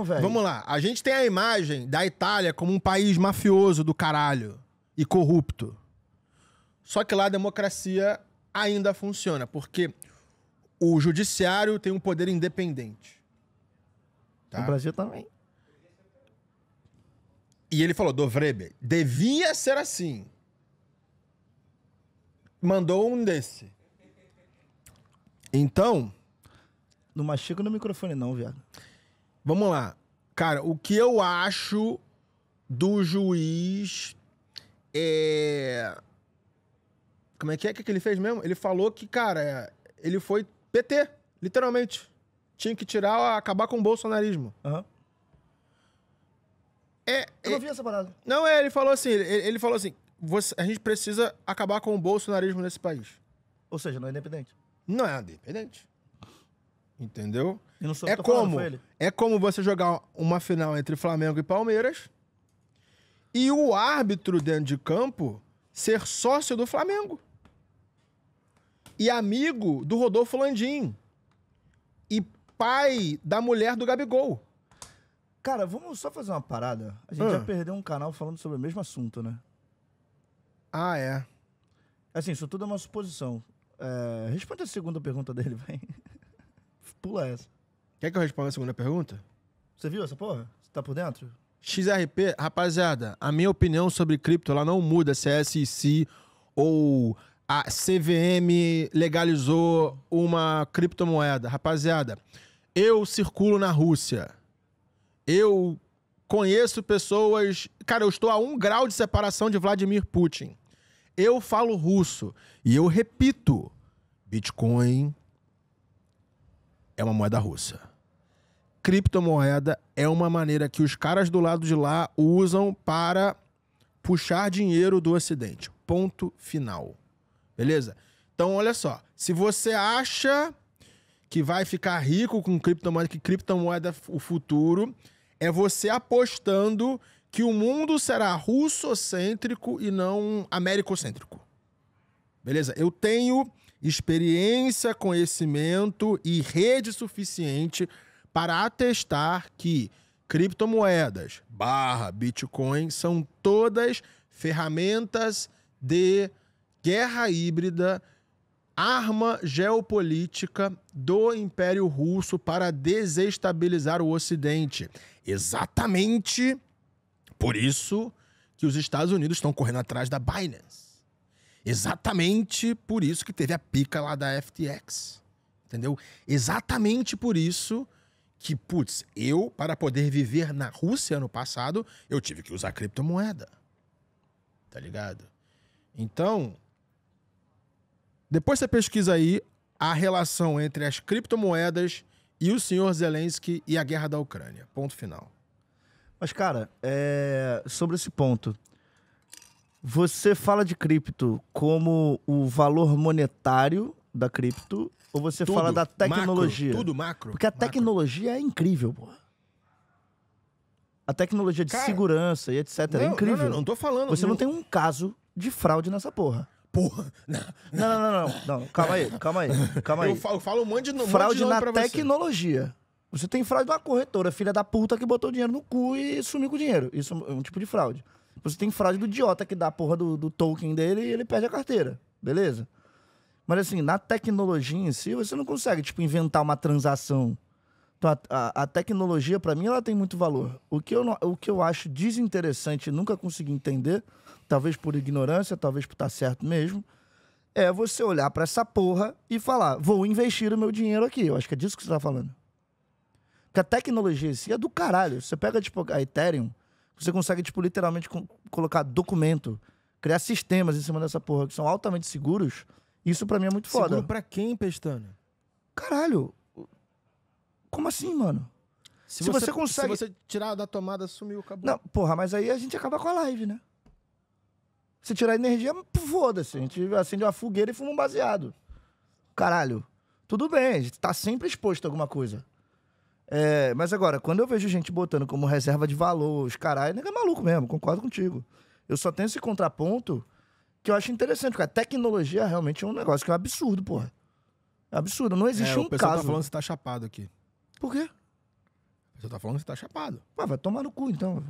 Véio. Vamos lá. A gente tem a imagem da Itália como um país mafioso do caralho e corrupto. Só que lá a democracia ainda funciona, porque o judiciário tem um poder independente. Tá? O Brasil também. E ele falou, Dovrebe, devia ser assim. Mandou um desse. Então. Não machuca no microfone, não, viado. Vamos lá. Cara, o que eu acho do juiz é. Como é que é que ele fez mesmo? Ele falou que, cara, ele foi PT, literalmente. Tinha que tirar, acabar com o bolsonarismo. Uhum. É, eu não é, vi essa parada. Não, é, ele falou assim, ele, ele falou assim, você, a gente precisa acabar com o bolsonarismo nesse país. Ou seja, não é independente. Não é independente. Entendeu? é como falando, é como você jogar uma final entre Flamengo e Palmeiras e o árbitro dentro de campo ser sócio do Flamengo e amigo do Rodolfo Landim e pai da mulher do Gabigol. Cara, vamos só fazer uma parada. A gente ah. já perdeu um canal falando sobre o mesmo assunto, né? Ah, é. Assim, isso tudo é uma suposição. É... Responde a segunda pergunta dele, vai. Pula essa. Quer que eu responda a segunda pergunta? Você viu essa porra? Você tá por dentro? XRP, rapaziada, a minha opinião sobre cripto, ela não muda se é SEC ou a CVM legalizou uma criptomoeda. Rapaziada, eu circulo na Rússia. Eu conheço pessoas. Cara, eu estou a um grau de separação de Vladimir Putin. Eu falo russo. E eu repito: Bitcoin, é uma moeda russa. Criptomoeda é uma maneira que os caras do lado de lá usam para puxar dinheiro do Ocidente. Ponto final. Beleza? Então, olha só. Se você acha que vai ficar rico com criptomoeda, que criptomoeda é o futuro, é você apostando que o mundo será russocêntrico e não americocêntrico. Beleza? Eu tenho experiência, conhecimento e rede suficiente para atestar que criptomoedas barra Bitcoin são todas ferramentas de guerra híbrida, arma geopolítica do Império Russo para desestabilizar o Ocidente. Exatamente por isso que os Estados Unidos estão correndo atrás da Binance. Exatamente por isso que teve a pica lá da FTX. Entendeu? Exatamente por isso que, putz, eu, para poder viver na Rússia ano passado, eu tive que usar criptomoeda. Tá ligado? Então, depois você pesquisa aí a relação entre as criptomoedas e o senhor Zelensky e a guerra da Ucrânia. Ponto final. Mas, cara, é... sobre esse ponto, você fala de cripto como o valor monetário da cripto ou você tudo, fala da tecnologia? Macro, tudo macro. Porque a macro. tecnologia é incrível, porra. A tecnologia de Cara, segurança e etc. Não, é incrível. Não, não, não, tô falando. Você não... não tem um caso de fraude nessa porra porra. Não, não, não, não, não. Calma aí, calma aí, calma aí. Eu falo, eu falo um monte de um Fraude monte de na tecnologia. Você tem fraude de uma corretora, filha da puta que botou dinheiro no cu e sumiu com o dinheiro. Isso é um tipo de fraude. Você tem fraude do idiota que dá a porra do, do token dele e ele perde a carteira. Beleza? Mas assim, na tecnologia em si, você não consegue, tipo, inventar uma transação. Então, a, a, a tecnologia, para mim, ela tem muito valor. O que, eu, o que eu acho desinteressante e nunca consegui entender, talvez por ignorância, talvez por estar tá certo mesmo, é você olhar para essa porra e falar, vou investir o meu dinheiro aqui. Eu acho que é disso que você tá falando. Porque a tecnologia em si é do caralho. Você pega, tipo, a Ethereum, você consegue, tipo, literalmente colocar documento, criar sistemas em cima dessa porra que são altamente seguros. Isso para mim é muito foda. Seguro pra quem, Pestana? Caralho. Como assim, mano? Se, se você, você, consegue. Se você tirar da tomada, sumiu, acabou. Não, porra, mas aí a gente acaba com a live, né? Se tirar energia, foda-se. A gente acende uma fogueira e fuma um baseado. Caralho. Tudo bem, a gente tá sempre exposto a alguma coisa. É, mas agora, quando eu vejo gente botando como reserva de valor, os caralho, nega é maluco mesmo, concordo contigo. Eu só tenho esse contraponto que eu acho interessante, porque a tecnologia realmente é um negócio que é um absurdo, porra. É absurdo, não existe é, um caso. O pessoal tá falando que você tá chapado aqui. Por quê? Você tá falando que você tá chapado. Pô, vai tomar no cu então.